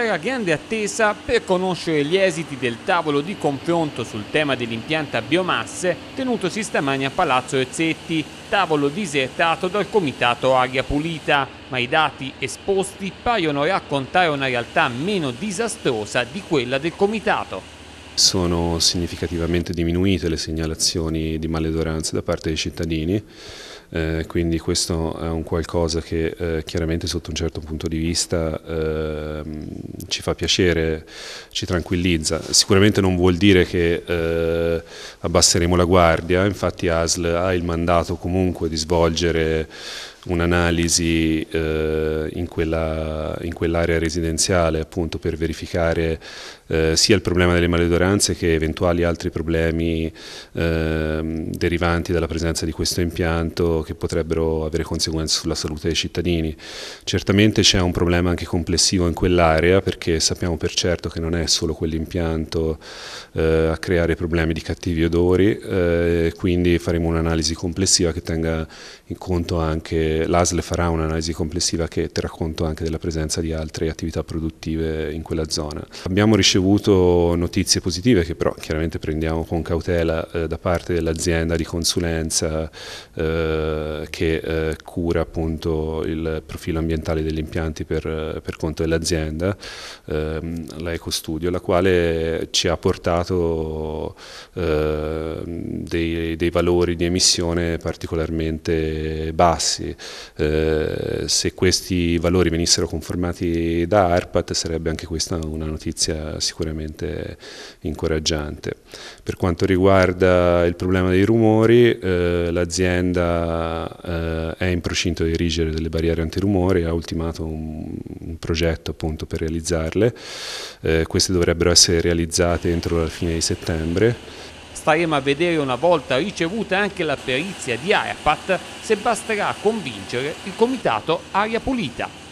c'era grande attesa per conoscere gli esiti del tavolo di confronto sul tema dell'impianto a biomasse tenutosi stamani a Palazzo Ezzetti, tavolo disertato dal Comitato Aria Pulita, ma i dati esposti paiono raccontare una realtà meno disastrosa di quella del Comitato. Sono significativamente diminuite le segnalazioni di maledoranze da parte dei cittadini, eh, quindi questo è un qualcosa che eh, chiaramente sotto un certo punto di vista eh, ci fa piacere, ci tranquillizza. Sicuramente non vuol dire che eh, abbasseremo la guardia, infatti ASL ha il mandato comunque di svolgere un'analisi eh, in quell'area residenziale appunto per verificare eh, sia il problema delle maledoranze che eventuali altri problemi eh, derivanti dalla presenza di questo impianto che potrebbero avere conseguenze sulla salute dei cittadini. Certamente c'è un problema anche complessivo in quell'area perché sappiamo per certo che non è solo quell'impianto eh, a creare problemi di cattivi odori, eh, quindi faremo un'analisi complessiva che tenga in conto anche, l'ASL farà un'analisi complessiva che terrà conto anche della presenza di altre attività produttive in quella zona. Abbiamo ricevuto notizie positive che però chiaramente prendiamo con cautela eh, da parte dell'azienda di consulenza eh, eh, che eh, cura appunto il profilo ambientale degli impianti per, eh, per conto dell'azienda, ehm, la EcoStudio, la quale ci ha portato eh, dei, dei, valori di emissione particolarmente bassi. Eh, se questi valori venissero conformati da ARPAT sarebbe anche questa una notizia sicuramente incoraggiante. Per quanto riguarda il problema dei rumori, l'azienda eh, è in procinto di erigere delle barriere antirumore, ha ultimato un, un progetto appunto per realizzarle, eh, queste dovrebbero essere realizzate entro la fine di settembre. Staremo a vedere una volta ricevuta anche la perizia di Arapat se basterà convincere il comitato Aria Pulita.